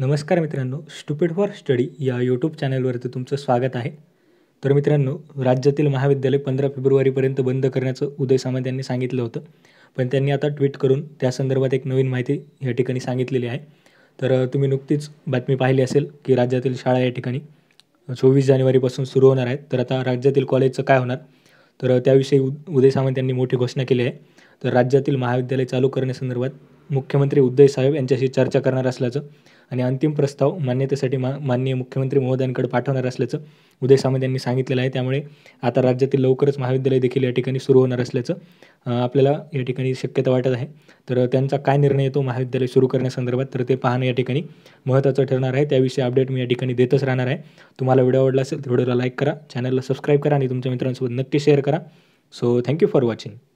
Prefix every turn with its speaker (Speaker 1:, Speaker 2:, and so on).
Speaker 1: नमस्कार मित्रांनो stupid for study या यूट्यूब चॅनलवरती तुमचं स्वागत आहे तर मित्रांनो राज्यातील महाविद्यालय पंधरा फेब्रुवारीपर्यंत बंद करण्याचं उदय सामंत यांनी सांगितलं होतं पण त्यांनी आता ट्विट करून त्या संदर्भात एक नवीन माहिती या ठिकाणी सांगितलेली आहे तर तुम्ही नुकतीच बातमी पाहिली असेल की राज्यातील शाळा या ठिकाणी चोवीस जानेवारीपासून सुरू होणार आहेत तर आता राज्यातील कॉलेजचं काय होणार तर त्याविषयी उदय सामंत यांनी मोठी घोषणा केली आहे तर राज्यातील महाविद्यालय चालू करण्यासंदर्भात मुख्यमंत्री उद्धव साहेब यांच्याशी चर्चा करणार असल्याचं आणि अंतिम प्रस्ताव मान्यतेसाठी मा माननीय मुख्यमंत्री महोदयांकडे पाठवणार असल्याचं उदय सामंत यांनी सांगितलेलं आहे त्यामुळे आता राज्यातील लवकरच महाविद्यालय देखील या ठिकाणी सुरू होणार असल्याचं आपल्याला या ठिकाणी शक्यता वाटत आहे तर त्यांचा काय निर्णय येतो महाविद्यालय सुरू करण्यासंदर्भात तर ते पाहणं या ठिकाणी महत्त्वाचं ठरणार आहे त्याविषयी अपडेट मी या ठिकाणी देतच राहणार आहे तुम्हाला व्हिडिओ आवडला असेल तर व्हिडिओला लाईक करा चॅनलला सबस्क्राईब करा आणि तुमच्या मित्रांसोबत नक्की शेअर करा सो थँक्यू फॉर वॉचिंग